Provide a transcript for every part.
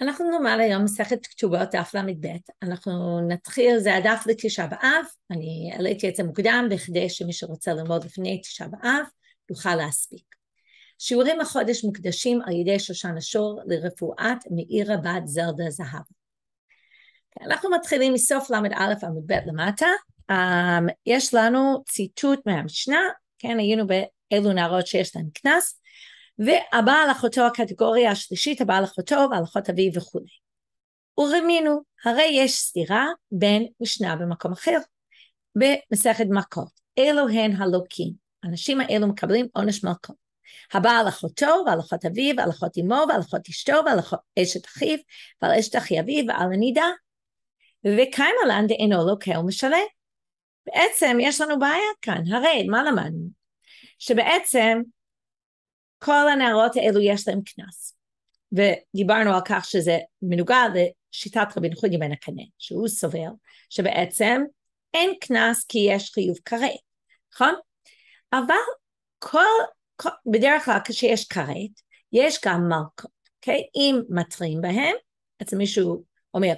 אנחנו נאמר היום מסכת כתובות דף ל"ב, אנחנו נתחיל, זה הדף לתשעה באב, אני העליתי את זה מוקדם בכדי שמי שרוצה ללמוד לפני תשעה באב יוכל להספיק. שיעורים החודש מוקדשים על ידי שושן השור לרפואת מאיר הבת זרדה זהב. אנחנו מתחילים מסוף ל"א עמוד ב' למטה, אמ, יש לנו ציטוט מהמשנה, כן היינו באלו נערות שיש להן קנס, והבא הלכותו הקטגוריה השלישית, הבא הלכותו והלכות אביו וכו'. ורמינו, הרי יש סתירה בין משנה במקום אחר, במסכת מכות. אלו הן הלוקים. האנשים האלו מקבלים עונש מלכות. הבא הלכותו והלכות אביו והלכות אמו והלכות אשתו והלכות אשת אחיו ועל אשת אחי אביו ועל הנידה. וקיימה לן דאינו לוקה ומשלה. בעצם יש לנו בעיה כאן, הרי מה למדנו? שבעצם כל הנערות האלו יש להם קנס. ודיברנו על כך שזה מנוגד לשיטת רבי נחוניה בן הקנה, שהוא סובר שבעצם אין קנס כי יש חיוב כרת, נכון? אבל כל, כל, בדרך כלל כשיש כרת, יש גם מלכות, אוקיי? אם מתרים בהם, אז מישהו אומר,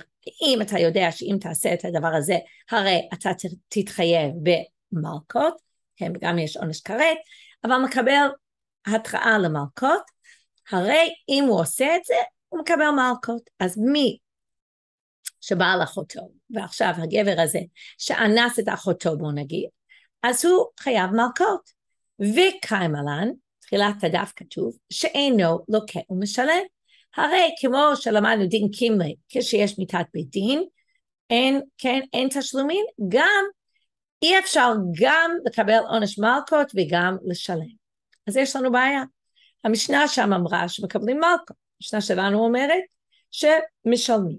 אם אתה יודע שאם תעשה את הדבר הזה, הרי אתה תתחייב במלכות, כן, גם יש עונש כרת, אבל מקבל התראה למלכות, הרי אם הוא עושה את זה, הוא מקבל מלכות. אז מי שבעל אחותו, ועכשיו הגבר הזה שאנס את אחותו בואו נגיד, אז הוא חייב מלכות. וקיימלן, תחילת הדף כתוב, שאינו לוקה ומשלם. הרי כמו שלמדנו דין קימלי, כשיש מיתת בית דין, אין, כן, אין תשלומים, גם אי אפשר גם לקבל עונש מלכות וגם לשלם. אז יש לנו בעיה. המשנה שם אמרה שמקבלים מלכה, המשנה שלנו אומרת שמשלמים.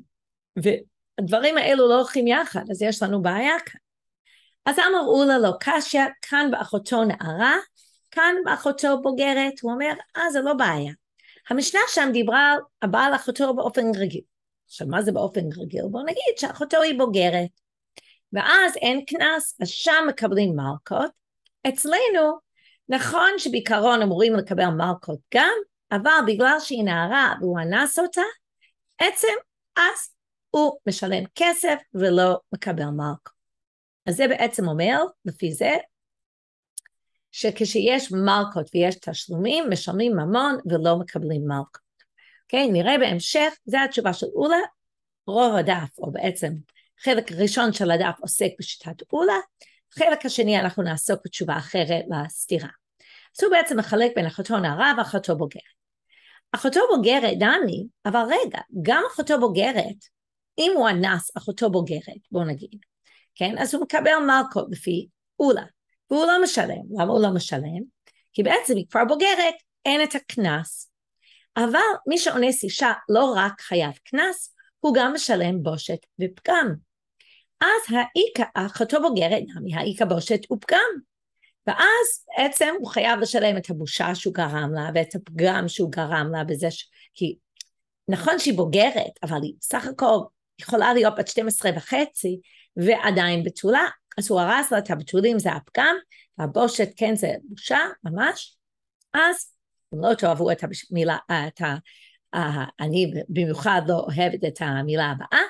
והדברים האלו לא הולכים יחד, אז יש לנו בעיה כאן. אז אמר אולה לא קשיא, כאן באחותו נערה, כאן באחותו בוגרת, הוא אומר, אה, זה לא בעיה. המשנה שם דיברה על הבעל אחותו באופן רגיל. עכשיו, מה זה באופן רגיל? בואו נגיד שאחותו היא בוגרת. ואז אין קנס, אז שם מקבלים מלכות. אצלנו נכון שבעיקרון אמורים לקבל מלכות גם, אבל בגלל שהיא נערה והוא אנס אותה, עצם אז הוא משלם כסף ולא מקבל מלכות. אז זה בעצם אומר, לפי זה, שכשיש מלכות ויש תשלומים, משלמים ממון ולא מקבלים מלכות. אוקיי? Okay, נראה בהמשך, זו התשובה של אולה. רוב הדף, או בעצם חלק ראשון של הדף עוסק בשיטת אולה, בחלק השני אנחנו נעסוק בתשובה אחרת לסתירה. אז הוא בעצם מחלק בין אחותו נערה ואחותו בוגרת. אחותו בוגרת, דני, אבל רגע, גם אחותו בוגרת, אם הוא אנס אחותו בוגרת, בואו נגיד, כן? אז הוא מקבל מלקות לפי אולה, והוא לא משלם. למה הוא לא משלם? כי בעצם היא כבר בוגרת, אין את הקנס. אבל מי שאונס אישה לא רק חייב קנס, הוא גם משלם בושת ופגם. אז האיכה, אחותו בוגרת, נמי האיכה בושת ופגם. ואז בעצם הוא חייב לשלם את הבושה שהוא גרם לה ואת הפגם שהוא גרם לה בזה ש... כי נכון שהיא בוגרת, אבל היא סך הכל יכולה להיות בת 12 וחצי ועדיין בתולה, אז הוא הרס לה את הבתולים, זה הפגם, והבושת, כן, זה בושה, ממש. אז הם לא תאהבו את המילה, את ה... אה, אני במיוחד לא אוהבת את המילה הבאה,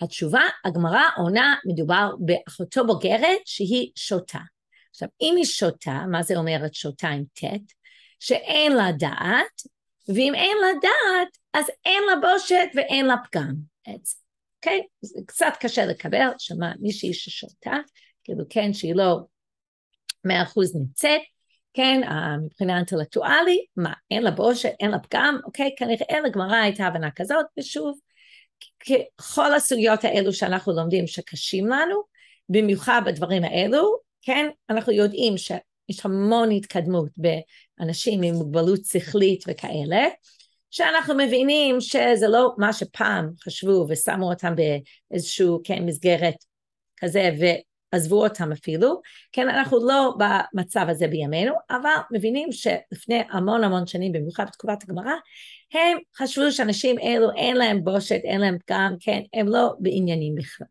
התשובה, הגמרא עונה, מדובר באחותו בוגרת שהיא שותה. עכשיו, אם היא שותה, מה זה אומרת שותה עם ט'? שאין לה דעת, ואם אין לה דעת, אז אין לה בושת ואין לה פגם. עץ. אוקיי? זה קצת קשה לקבל, שמה מישהי ששותה, כאילו כן, שהיא לא מאה אחוז נמצאת, כן, אה, מבחינה אינטלקטואלית, מה, אין לה בושת, אין לה פגם, אוקיי? Okay? כנראה לגמרא הייתה הבנה כזאת, ושוב, כל הסוגיות האלו שאנחנו לומדים שקשים לנו, במיוחד בדברים האלו, כן, אנחנו יודעים שיש המון התקדמות באנשים עם מוגבלות שכלית וכאלה, שאנחנו מבינים שזה לא מה שפעם חשבו ושמו אותם באיזשהו, כן, מסגרת כזה, עזבו אותם אפילו, כן, אנחנו לא במצב הזה בימינו, אבל מבינים שלפני המון המון שנים, במיוחד בתקופת הגמרא, הם חשבו שאנשים אלו אין להם בושת, אין להם פגם, כן, הם לא בעניינים בכלל.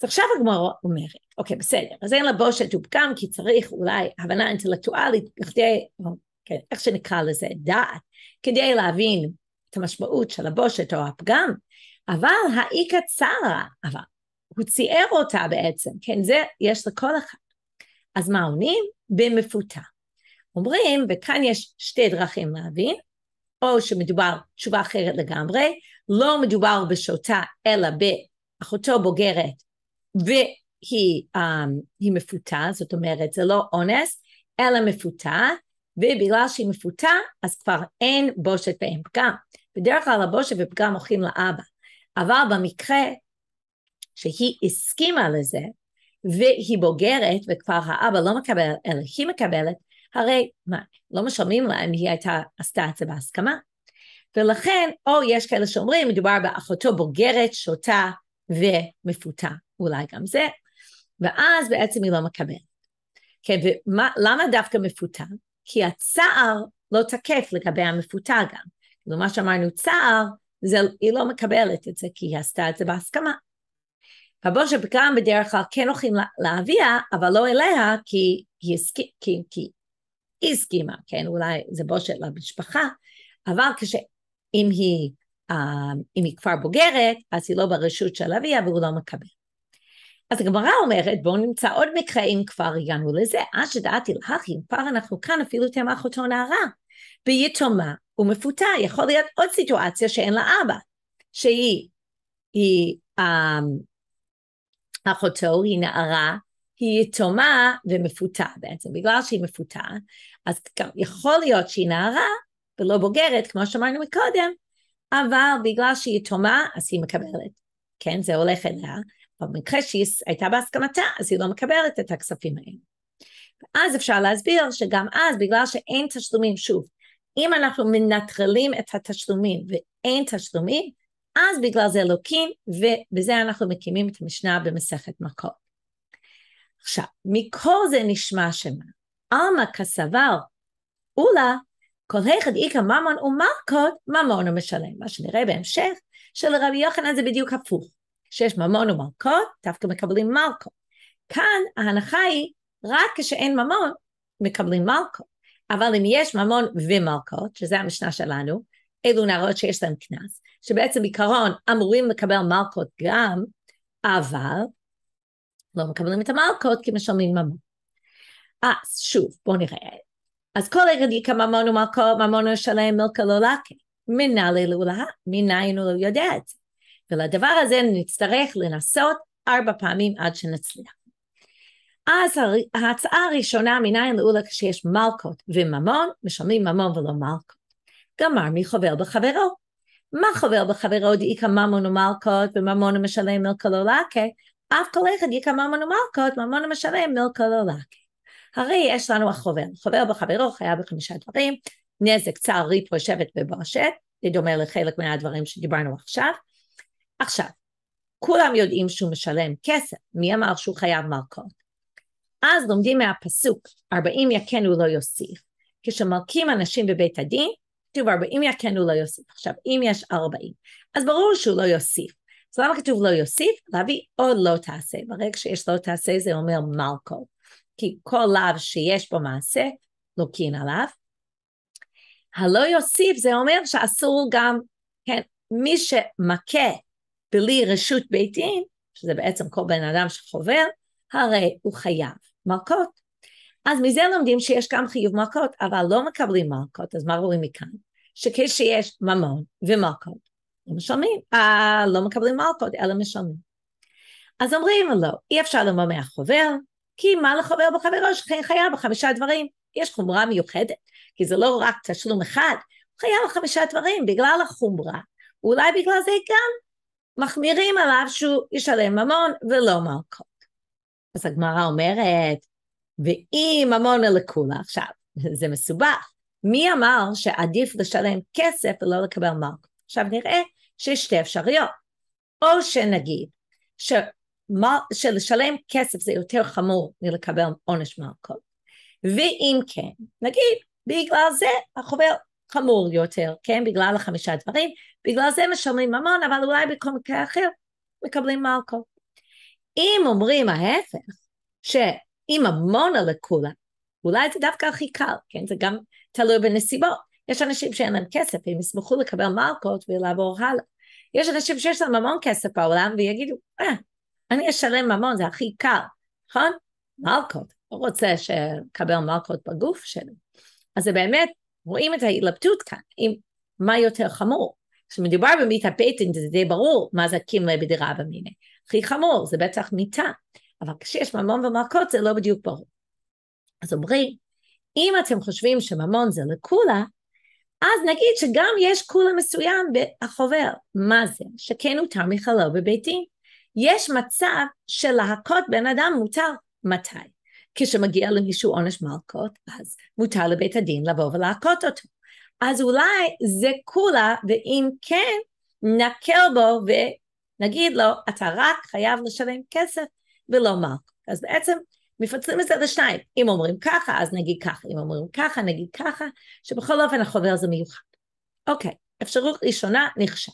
אז עכשיו הגמרא אומרת, אוקיי, בסדר, אז אין לה בושת ופגם, כי צריך אולי הבנה אינטלקטואלית כדי, או, כן, איך שנקרא לזה, דעת, כדי להבין את המשמעות של הבושת או הפגם, אבל האיכא צרה, אבל הוא ציער אותה בעצם, כן, זה יש לכל אחד. אז מה עונים? במפותה. אומרים, וכאן יש שתי דרכים להבין, או שמדובר תשובה אחרת לגמרי, לא מדובר בשוטה אלא באחותו בוגרת והיא um, אמ, מפותה, זאת אומרת זה לא אונס, אלא מפותה, ובגלל שהיא מפותה אז כבר אין בושת ואין פגם. בדרך כלל הבושת ופגם הולכים לאבא, אבל במקרה שהיא הסכימה לזה, והיא בוגרת וכבר האבא לא מקבל, אלא היא מקבלת, הרי מה, לא משלמים לה אם היא הייתה עשתה את זה בהסכמה. ולכן, או יש כאלה שאומרים, מדובר באחותו בוגרת, שותה ומפותה, אולי גם זה, ואז בעצם היא לא מקבלת. כן, ולמה דווקא מפותה? כי הצער לא תקף לגבי המפותה גם. כלומר, מה שאמרנו צער, זה, היא לא מקבלת את זה כי היא עשתה את זה בהסכמה. הבוש גם בדרך כלל כן הולכים לאביה, אבל לא אליה, כי היא הסכימה, כי, כי היא הסכימה, כן, אולי זה בושת למשפחה, אבל כש... אם היא, אה, אם היא כבר בוגרת, אז היא לא ברשות של אביה והוא לא מקבל. אז הגמרא אומרת, בואו נמצא עוד מקרה אם כבר הגענו לזה, אז שדעתי לך, אם כבר אנחנו כאן, אפילו תמך אותו נערה. ביתומה ומפותה, יכול להיות עוד סיטואציה שאין לה אבא, שהיא היא, אה, אחותו היא נערה, היא יתומה ומפותה בעצם, בגלל שהיא מפותה, אז גם יכול להיות שהיא נערה ולא בוגרת, כמו שאמרנו מקודם, אבל בגלל שהיא יתומה, אז היא מקבלת. כן, זה הולך אליה, אבל במקרה שהיא הייתה בהסכמתה, אז היא לא מקבלת את הכספים האלה. ואז אפשר להסביר שגם אז, בגלל שאין תשלומים, שוב, אם אנחנו מנטרלים את התשלומים ואין תשלומים, אז בגלל זה אלוקים, ובזה אנחנו מקימים את המשנה במסכת מקור. עכשיו, מכל זה נשמע שמה, עלמא כסבר, אולה, כל היכד איכא ממון ומלכות, ממון הוא משלם. מה שנראה בהמשך, שלרבי יוחנן זה בדיוק הפוך. שיש ממון ומלכות, דווקא מקבלים מלכות. כאן ההנחה היא, רק כשאין ממון, מקבלים מלכות. אבל אם יש ממון ומלכות, שזה המשנה שלנו, אלו נראות שיש להם קנס, שבעצם בעיקרון אמורים לקבל מלקות גם, אבל לא מקבלים את המלקות כי משלמים ממון. אז שוב, בואו נראה. אז כל רגע דיקה ממון ומלכות, ממון ישלם מלכה לא לקה. מנהלי לעולה, מניין הוא לא יודע את זה. ולדבר הזה נצטרך לנסות ארבע פעמים עד שנצליח. אז ההצעה הראשונה מניין לעולה לא כשיש מלכות וממון, משלמים ממון ולא מלכות. גמר מי מחובל בחברו. מה חבר בחברו איכא ממון ומלכות וממון המשלם מלכה לא לקה, אף כל אחד איכא ממון ומלכות ממון המשלם מלכה לא לקה. הרי יש לנו החובר, חובר בחברו חייב בחמישה דברים, נזק צער ריב פושבת ובושת, זה דומה לחלק מהדברים שדיברנו עכשיו. עכשיו, כולם יודעים שהוא משלם כסף, מי אמר שהוא חייב מלכות? אז לומדים מהפסוק, ארבעים יקן הוא לא יוסיף. כשמלכים אנשים בבית הדין, כתוב 40 יקן כן, הוא לא יוסיף. עכשיו, אם יש 40, אז ברור שהוא לא יוסיף. אז למה כתוב לא יוסיף? להביא עוד לא תעשה. ברגע שיש לא תעשה זה אומר מלכו. כי כל לאו שיש בו מעשה, לוקין עליו. הלא יוסיף זה אומר שאסור גם, כן, מי שמכה בלי רשות בית דין, שזה בעצם כל בן אדם שחובר, הרי הוא חייב מלכות. אז מזה לומדים שיש גם חיוב מלכות, אבל לא מקבלים מלכות, אז מה רואים מכאן? שכשיש ממון ומלכות, לא משלמים, אה, לא מקבלים מלכות, אלא משלמים. אז אומרים לו, אי אפשר לממע חובר, כי מה לחובר בחברו שכן חייב בחמישה דברים? יש חומרה מיוחדת, כי זה לא רק תשלום אחד, הוא חייב בחמישה דברים בגלל החומרה. אולי בגלל זה גם מחמירים עליו שהוא ישלם ממון ולא מלכות. אז הגמרא אומרת, ואם ממון אלה כולה עכשיו, זה מסובך, מי אמר שעדיף לשלם כסף ולא לקבל מרק? עכשיו נראה שיש שתי אפשרויות. או שנגיד שמל, שלשלם כסף זה יותר חמור מלקבל עונש מרקות. ואם כן, נגיד, בגלל זה החובר חמור יותר, כן? בגלל החמישה דברים, בגלל זה משלמים ממון, אבל אולי בכל מקרה אחר מקבלים מרקות. אם אומרים ההפך, שאם ממונה לכולם, אולי זה דווקא הכי קל, כן? זה גם תלוי בנסיבות. יש אנשים שאין להם כסף, הם ישמחו לקבל מלקות ולעבור הלאה. יש אנשים שיש להם המון כסף בעולם ויגידו, אה, אני אשלם המון, זה הכי קל, נכון? מלקות, לא רוצה שקבל מלקות בגוף שלי. אז זה באמת, רואים את ההתלבטות כאן, עם מה יותר חמור. כשמדובר במיטה פייטינג, זה די ברור מה זה קימלה בדירה ומיני. הכי חמור, זה בטח מיטה. אבל כשיש ממון ומלקות זה לא בדיוק ברור. אז אומרים אם אתם חושבים שממון זה לקולה, אז נגיד שגם יש קולה מסוים בחובר. מה זה? שכן הותר מחלל בביתי. יש מצב של להכות בן אדם מותר. מתי? כשמגיע למישהו עונש מלכות, אז מותר לבית הדין לבוא ולהכות אותו. אז אולי זה קולה, ואם כן, נקל בו ונגיד לו, אתה רק חייב לשלם כסף ולא מלכות. אז בעצם מפצלים את זה לשניים. אם אומרים ככה, אז נגיד ככה. אם אומרים ככה, נגיד ככה, שבכל אופן החובר זה מיוחד. אוקיי, אפשרות ראשונה, נכשל.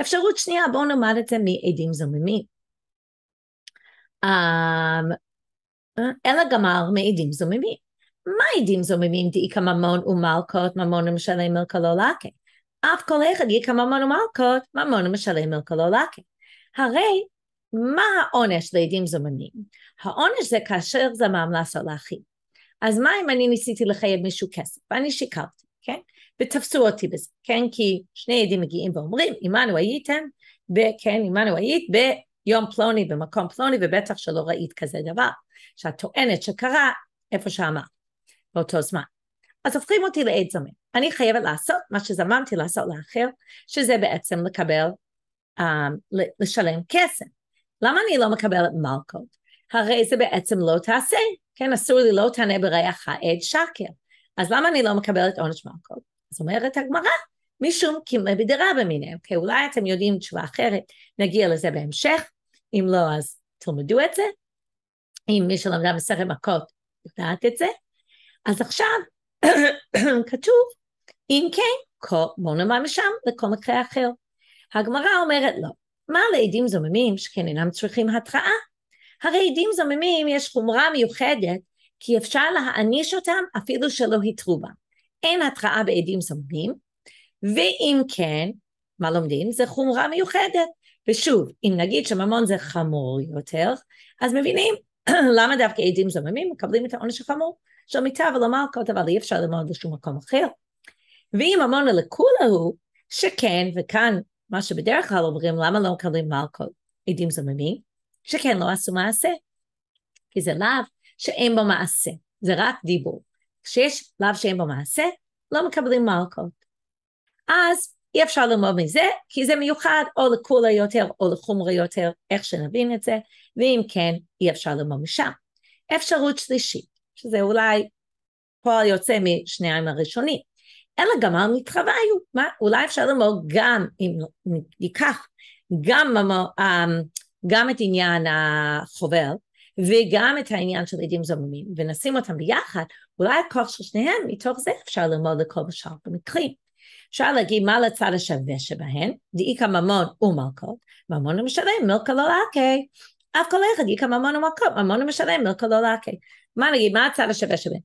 אפשרות שנייה, בואו נאמר את זה מעדים זוממים. אמ, אלא גמר מעדים זוממים. מה עדים זוממים דאיכא ממון ומלכות, ממון ומשלם על כלו לקה? אף כל אחד יקא ממון ומלכות, ממון ומשלם על כלו לקה. הרי מה העונש לעדים זומנים? העונש זה כאשר זמם לעשות לאחי. אז מה אם אני ניסיתי לחייב מישהו כסף ואני שיקרתי, כן? ותפסו אותי בזה, כן? כי שני עדים מגיעים ואומרים, עמנו הייתם, וכן, עמנו היית ביום פלוני, במקום פלוני, ובטח שלא ראית כזה דבר, שאת טוענת שקרה איפה שאמרת, באותו זמן. אז הופכים אותי לעד זמן. אני חייבת לעשות מה שזממתי לעשות לאחר, שזה בעצם לקבל, um, לשלם כסף. למה אני לא מקבלת מלכות? הרי זה בעצם לא תעשה, כן? אסור לי לא תענה בריח העד שקר. אז למה אני לא מקבלת עונש מלכות? אז אומרת הגמרא, משום קימלי בדירה במיניהם. כי אוקיי, אולי אתם יודעים תשובה אחרת, נגיע לזה בהמשך. אם לא, אז תלמדו את זה. אם מי שלמדה מסכת מכות יודעת את זה. אז עכשיו כתוב, אם כן, בואו נאמר משם לכל מקרה אחר. הגמרא אומרת לא. מה לעדים זוממים שכן אינם צריכים התראה? הרי עדים זוממים יש חומרה מיוחדת כי אפשר להעניש אותם אפילו שלא התרו בה. אין התראה בעדים זוממים, ואם כן, מה לומדים? זה חומרה מיוחדת. ושוב, אם נגיד שממון זה חמור יותר, אז מבינים למה דווקא עדים זוממים מקבלים את העונש החמור של מיטה ולומר כל דבר אי אפשר ללמוד בשום מקום אחר. ואם ממון הלקולה הוא, שכן, וכאן מה שבדרך כלל אומרים, למה לא מקבלים מלכות? עדים זממים, שכן לא עשו מעשה. כי זה לאו שאין בו מעשה, זה רק דיבור. כשיש לאו שאין בו מעשה, לא מקבלים מלכות. אז אי אפשר ללמוד מזה, כי זה מיוחד או לקולה יותר או לחומרה יותר, איך שנבין את זה, ואם כן, אי אפשר ללמוד משם. אפשרות שלישית, שזה אולי פועל יוצא משניהם הראשונים, אלא גם המתחוויו. מה, אולי אפשר לומר גם, אם ניקח, גם, גם את עניין החובר, וגם את העניין של עדים זוממים, ונשים אותם ביחד, אולי הכוח של שניהם, מתוך זה אפשר ללמוד לכל בשאר במקרים. אפשר להגיד מה לצד השווה שבהן, דאיכא ממון ומלכות, ממון המשלם מלכה לא לאקי. אף כל אחד דאיכא ממון ומלכות, ממון המשלם מלכה לא לאקי. מה נגיד, מה הצד השווה שבהן?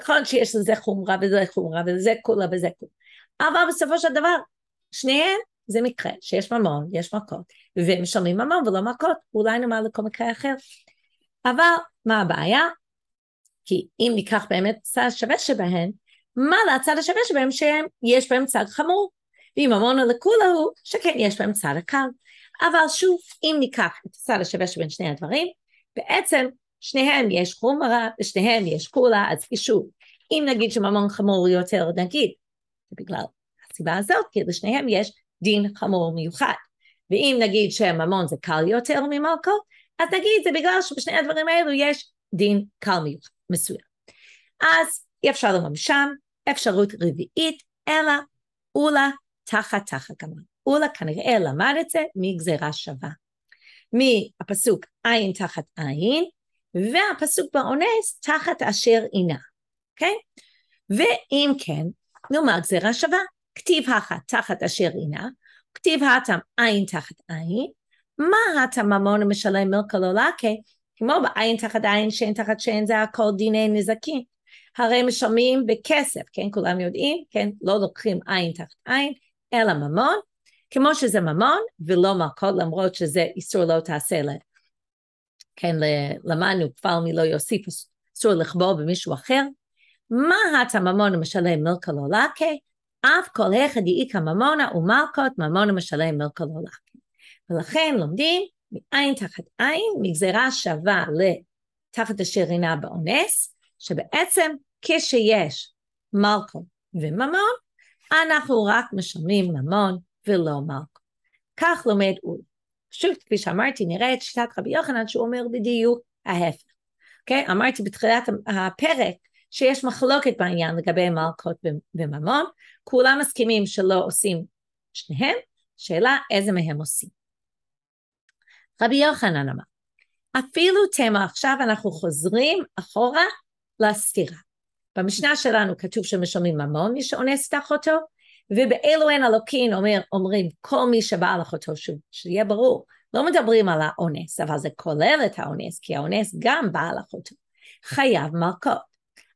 נכון שיש לזה חומרה וזה חומרה וזה כולה וזה כולה. אבל בסופו של דבר, שניהם זה מקרה שיש ממון, יש מכות, ומשלמים ממון ולא מכות, אולי נאמר לכל מקרה אחר. אבל מה הבעיה? כי אם ניקח באמת צד שווה שבהם, מה לצד השווה שבהם שהם, יש בהם צד חמור? ואם ממון הלקולה הוא שכן יש בהם צד הקל. אבל שוב, אם ניקח את הצד השווה שבין שני הדברים, בעצם שניהם יש חומרה, ושניהם יש כולה, אז שוב, אם נגיד שממון חמור יותר, נגיד, זה בגלל הסיבה הזאת, כי לשניהם יש דין חמור מיוחד. ואם נגיד שממון זה קל יותר ממלכו, אז נגיד זה בגלל שבשני הדברים האלו יש דין קל מיוחד, מסוים. אז אי אפשר לממשם, אפשרות רביעית, אלא אולה תחת תחת גמר. אולה כנראה למד את זה מגזירה שווה. מהפסוק עין תחת עין, והפסוק באונס תחת אשר אינה, אוקיי? Okay? ואם כן, נאמר גזירה שווה, כתיב הכה תחת אשר אינה, כתיב האטם עין תחת עין, מה האטם ממון המשלם מלכלולקה, כמו בעין תחת עין, שן תחת שן, זה הכל דיני נזקים. הרי משלמים בכסף, כן, כולם יודעים, כן, לא לוקחים עין תחת עין, אלא ממון, כמו שזה ממון ולא מלכות, למרות שזה איסור לא תעשה כן, למדנו כבר מלא יוסיף, אסור לכבור במישהו אחר. מה מהת הממון משלם מלכה לא לקה, אף כל אחד יעיק הממונה ומלכות ממון משלם מלכה לא לקה. ולכן לומדים מעין תחת עין, מגזרה שווה לתחת אשר אינה באונס, שבעצם כשיש מלכות וממון, אנחנו רק משלמים ממון ולא מלכות. כך לומד אורי. שוב, כפי שאמרתי, נראה את שיטת רבי יוחנן שהוא אומר בדיוק ההפך. Okay? אוקיי? אמרתי בתחילת הפרק שיש מחלוקת בעניין לגבי מלכות וממון, כולם מסכימים שלא עושים שניהם, שאלה איזה מהם עושים. רבי יוחנן אמר, אפילו תמה, עכשיו אנחנו חוזרים אחורה לסתירה. במשנה שלנו כתוב שמשלמים ממון מי שאונס את אחותו, ובאלו אין אלוקין אומר, אומרים כל מי שבא על אחותו, שוב, שיהיה ברור, לא מדברים על האונס, אבל זה כולל את האונס, כי האונס גם בא על אחותו. חייב מלכות.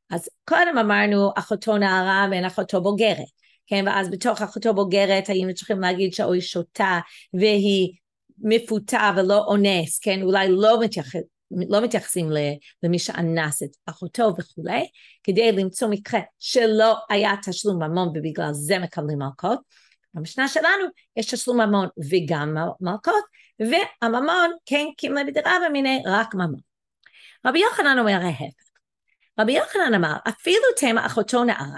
אז קודם אמרנו אחותו נערה ואין אחותו בוגרת, כן, ואז בתוך אחותו בוגרת היינו צריכים להגיד שהאוי שותה והיא מפותה ולא אונס, כן, אולי לא מתייחס, לא מתייחסים למי שאנס את אחותו וכולי, כדי למצוא מקרה שלא היה תשלום ממון ובגלל זה מקבלים מלכות. במשנה שלנו יש תשלום ממון וגם מלכות, והממון כן קימה בדירה מיני רק ממון. רבי יוחנן אומר ההפך. רבי יוחנן אמר, אפילו תמה אחותו נערה.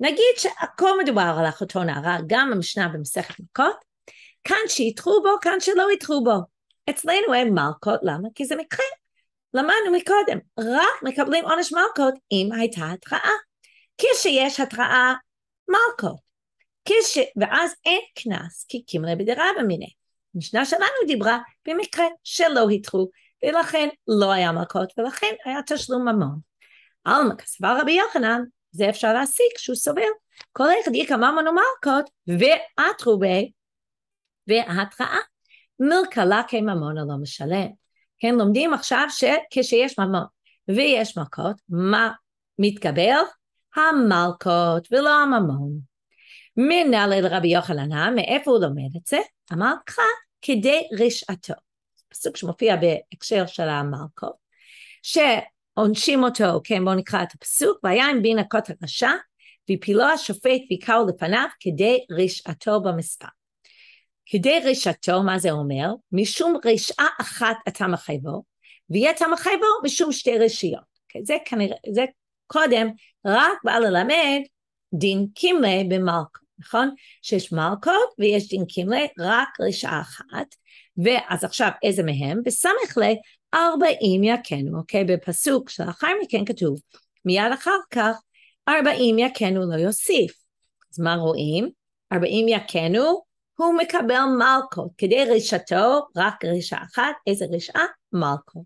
נגיד שהכל מדובר על אחותו נערה, גם במשנה במסכת מכות, כאן שיתחו בו, כאן שלא יתחו בו. אצלנו אין מלכות, למה? כי זה מקרה. למדנו מקודם, רק מקבלים עונש מלכות אם הייתה התראה. כשיש התראה, מלכות. כש... ואז אין קנס, כי קימלה בדירה במיניה. המשנה שלנו דיברה במקרה שלא התרו, ולכן לא היה מלכות, ולכן היה תשלום ממון. עלמא כסבר רבי יוחנן, זה אפשר להסיק שהוא סובל. כל היחידי כמה מנו מלקות, ועטרו ב... והתראה. מלכלה לה כממון הלא משלם. כן, לומדים עכשיו שכשיש ממון ויש מכות, מה מתקבל? המלכות ולא הממון. מנהלה לרבי יוחנן, מאיפה הוא לומד את זה? המלכה כדי רשעתו. פסוק שמופיע בהקשר של המלכות, שעונשים אותו, כן, בואו נקרא את הפסוק, והיה עם בין הכות הרשע, ופילו השופט ויקראו לפניו כדי רשעתו במספר. כדי רשתו, מה זה אומר? משום רשעה אחת אתה מחייבו, ויהיה אתה מחייבו משום שתי רשיות. Okay, אוקיי? זה כנראה, זה קודם, רק בא ללמד דין קימלה במרקו, נכון? שיש מרקו ויש דין קימלה רק רשעה אחת, ואז עכשיו איזה מהם? בסמך ל 40 יקנו, אוקיי? Okay? בפסוק שלאחר מכן כתוב, מיד אחר כך, 40 יקנו לא יוסיף. אז מה רואים? 40 יקנו הוא מקבל מלכו, כדי רשתו, רק רשעה אחת, איזה רשעה? מלכו.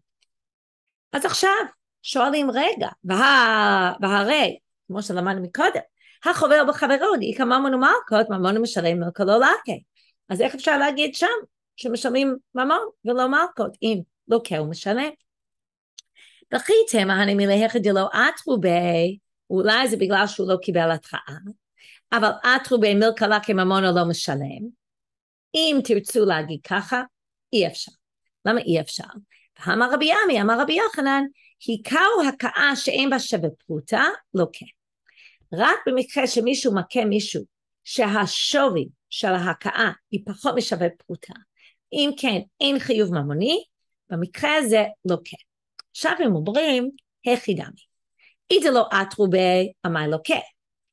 אז עכשיו שואלים רגע, וה... והרי, כמו שלמדנו מקודם, החובר בחברו, דאיכא ממונו מלכות, ממונו משלם מלכו לא לקה. אז איך אפשר להגיד שם שמשלמים ממון ולא מלכות, אם לוקה הוא משלם? וכי תמה הנמי להכד דלא עטרו בי, אולי זה בגלל שהוא לא קיבל התחאה, אבל עטרו בי מלכה לקה ממונו לא משלם, אם תרצו להגיד ככה, אי אפשר. למה אי אפשר? ואמר רבי עמי, אמר רבי יוחנן, היכהו הכאה שאין בה שווה פרוטה, לא כן. רק במקרה שמישהו מכה מישהו, שהשווי של ההכאה היא פחות משווה פרוטה. אם כן, אין חיוב ממוני, במקרה הזה לא כן. עכשיו הם אומרים, היחידמי. אי דלא אטרובי אמר לא כן.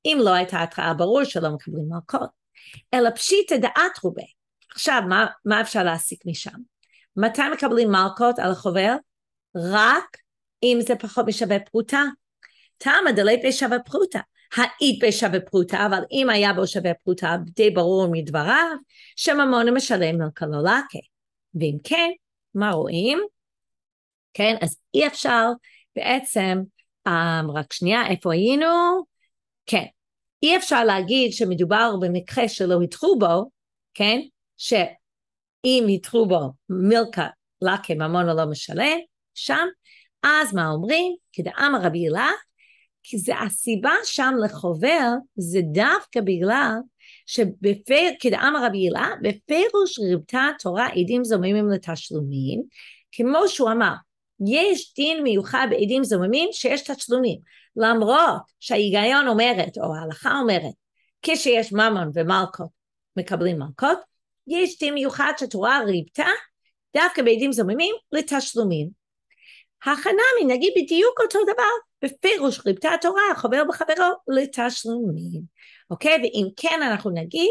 אם לא הייתה התראה ברור שלא מקבלים מלכות. אלא פשיטא דאטרובי, עכשיו, מה, מה אפשר להסיק משם? מתי מקבלים מלקות על החובר? רק אם זה פחות משווה פרוטה. תמה דלית בשווה פרוטה. היית בשווה פרוטה, אבל אם היה בו שווה פרוטה, די ברור מדבריו, שממון משלם לקלולקה. ואם כן, מה רואים? כן, אז אי אפשר בעצם, um, רק שנייה, איפה היינו? כן, אי אפשר להגיד שמדובר במקרה שלא הדחו בו, כן? שאם יתרו בו מילקה לקה ממון או לא משלם, שם, אז מה אומרים? כדאמר רבי הילה, כי זה הסיבה שם לחובר, זה דווקא בגלל שבפיר, כדאמר רבי הילה, בפירוש ריבתה התורה עדים זוממים לתשלומים, כמו שהוא אמר, יש דין מיוחד בעדים זוממים שיש תשלומים, למרות שההיגיון אומרת, או ההלכה אומרת, כשיש ממון ומלכות מקבלים מלכות, יש דין מיוחד שהתורה ריבתה דווקא בעדים זוממים לתשלומים. החנמי נגיד בדיוק אותו דבר, בפירוש ריבתה התורה החובר בחברו לתשלומים, אוקיי? ואם כן אנחנו נגיד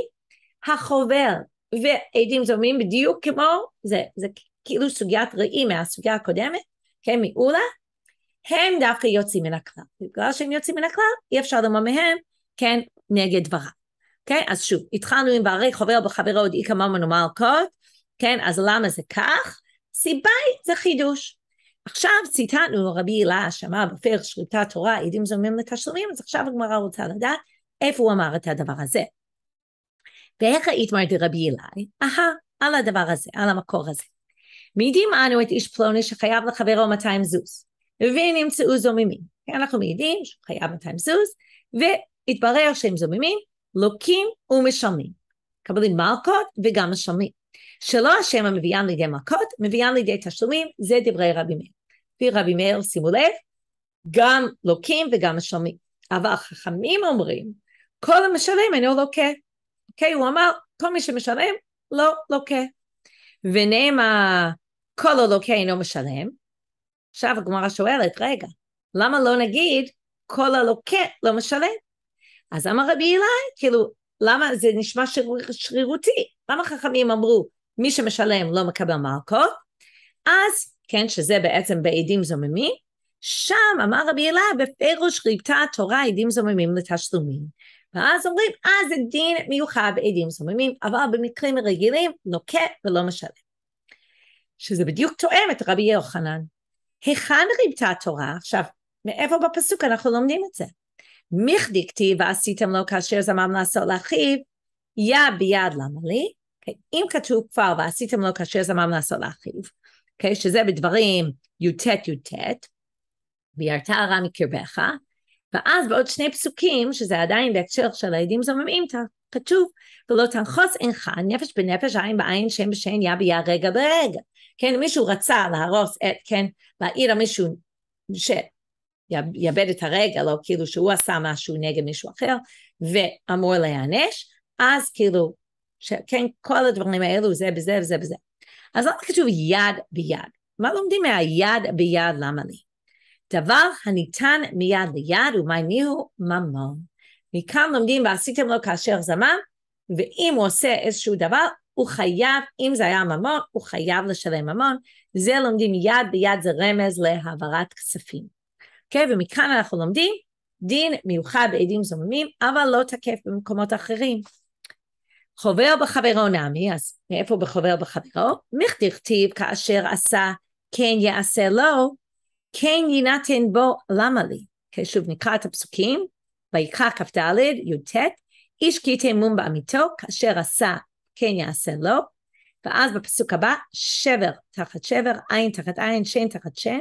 החובר ועדים זוממים בדיוק כמו, זה, זה כאילו סוגיית ראי מהסוגיה הקודמת, כן, מעולה, הם דווקא יוצאים מן הכלל. בגלל שהם יוצאים מן הכלל, אי אפשר לומר מהם, כן, נגד דבריו. כן? אז שוב, התחלנו עם בערי חבר בחברה עוד אי כמה מנומה ערכות, כן? אז למה זה כך? סיבה היא, זה חידוש. עכשיו ציטטנו רבי הילה, שמע בפר שליטה תורה, עדים זומים לתשלומים, אז עכשיו הגמרא רוצה לדעת איפה הוא אמר את הדבר הזה. ואיך ראית התמר דרבי הילה? אהה, על הדבר הזה, על המקור הזה. מעידים אנו את איש פלוני שחייב לחברו 200 זוז, ונמצאו זוממים. כן, אנחנו מעידים שהוא חייב 200 זוז, והתברר שהם זוממים, לוקים ומשלמים. מקבלים מלכות וגם משלמים. שלא השם המביאן לידי מלכות, מביאן לידי תשלומים, זה דברי רבי מאיר. לפי רבי מאיר, שימו לב, גם לוקים וגם משלמים. אבל החכמים אומרים, כל המשלם אינו לוקה. אוקיי, הוא אמר, כל מי שמשלם, לא לוקה. ונאמר, כל הלוקה אינו משלם. עכשיו הגמרא שואלת, רגע, למה לא נגיד, כל הלוקה לא משלם? אז אמר רבי הילה, כאילו, למה זה נשמע שריר, שרירותי? למה חכמים אמרו, מי שמשלם לא מקבל מלקות? אז, כן, שזה בעצם בעדים זוממים, שם אמר רבי הילה, בפירוש ריבתה התורה עדים זוממים לתשלומים. ואז אומרים, אה, זה דין מיוחד בעדים זוממים, אבל במקרים רגילים נוקט ולא משלם. שזה בדיוק תואם את רבי יוחנן. היכן ריבתה התורה? עכשיו, מאיפה בפסוק אנחנו לומדים את זה? מכדכתיב ועשיתם לו כאשר זמם לעשות לאחיו, יא ביד למה לי? Okay, כן, אם כתוב כבר ועשיתם לו כאשר זמם לעשות לאחיו, אוקיי? okay, שזה בדברים י"ט י"ט, וירתה הרע מקרבך, ואז בעוד שני פסוקים, שזה עדיין בהקשר של הילדים זוממים, כתוב, ולא תנחוס עינך נפש בנפש, עין בעין, שם בשן, יא ביד רגע ברגע. כן, מישהו רצה להרוס את, כן, להעיר על מישהו ש... יאבד את הרגע, לא כאילו שהוא עשה משהו נגד מישהו אחר, ואמור להיענש, אז כאילו, כן, כל הדברים האלו, זה בזה וזה בזה. אז למה לא כתוב יד ביד? מה לומדים מהיד ביד למה לי? דבר הניתן מיד ליד ומניהו ממון. מכאן לומדים ועשיתם לו כאשר זמם, ואם הוא עושה איזשהו דבר, הוא חייב, אם זה היה ממון, הוא חייב לשלם ממון. זה לומדים יד ביד, זה רמז להעברת כספים. אוקיי? כן, okay, ומכאן אנחנו לומדים דין מיוחד בעדים זוממים, אבל לא תקף במקומות אחרים. חובר בחברו נעמי, אז מאיפה בחובר בחברו? מכתכתיב כאשר עשה כן יעשה לו, כן יינתן בו למה לי. Okay, שוב נקרא את הפסוקים, ויקרא כ"ד י"ט, איש כי תאמון בעמיתו, כאשר עשה כן יעשה לו, ואז בפסוק הבא, שבר תחת שבר, עין תחת עין, שן תחת שן,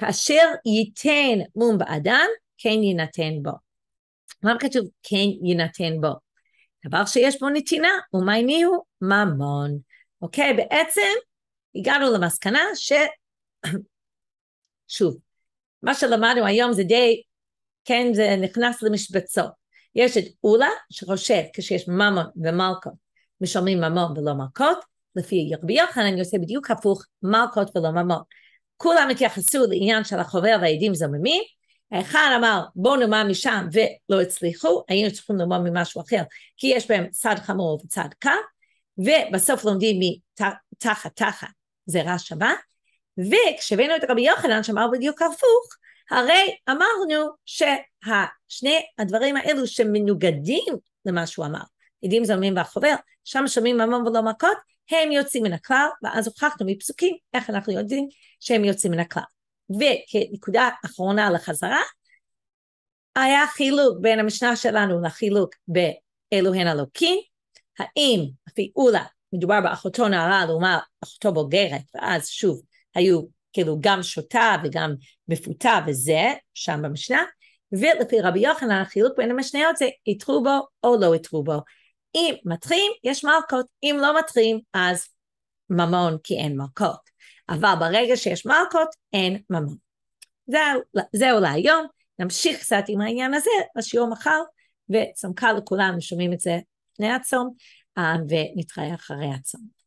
כאשר ייתן מום באדם, כן יינתן בו. מה כתוב כן יינתן בו? דבר שיש בו נתינה, ומייני הוא ממון. אוקיי, בעצם הגענו למסקנה ש... שוב, מה שלמדנו היום זה די, כן, זה נכנס למשבצות. יש את אולה שחושב כשיש ממון ומלכות משלמים ממון ולא מלכות, לפי ירבי יוחנן אני עושה בדיוק הפוך, מלכות ולא ממון. כולם התייחסו לעניין של החובר והעדים זוממים, האחד אמר בואו נאמר משם ולא הצליחו, היינו צריכים לומר ממשהו אחר, כי יש בהם צד חמור וצד קר, ובסוף לומדים מתחת תחת זרע שווה, וכשהבאנו את רבי יוחנן שאמר בדיוק הפוך, הרי אמרנו ששני הדברים האלו שמנוגדים למה שהוא אמר, עדים זוממים והחובר, שם שומעים ממון ולא מכות, הם יוצאים מן הכלל, ואז הוכחנו מפסוקים איך אנחנו יודעים שהם יוצאים מן הכלל. וכנקודה אחרונה לחזרה, היה חילוק בין המשנה שלנו לחילוק באלוהינו אלוקים, האם הפעולה מדובר באחותו נערה לעומת אחותו בוגרת, ואז שוב היו כאילו גם שותה וגם מפותה וזה, שם במשנה, ולפי רבי יוחנן החילוק בין המשניות זה יתרו בו או לא יתרו בו. אם מתחילים, יש מלקות, אם לא מתחילים, אז ממון כי אין מלקות. אבל ברגע שיש מלקות, אין ממון. זהו, זהו להיום, נמשיך קצת עם העניין הזה לשיעור מחר, וסמכה לכולם, שומעים את זה לפני הצום, אה, ונתראה אחרי הצום.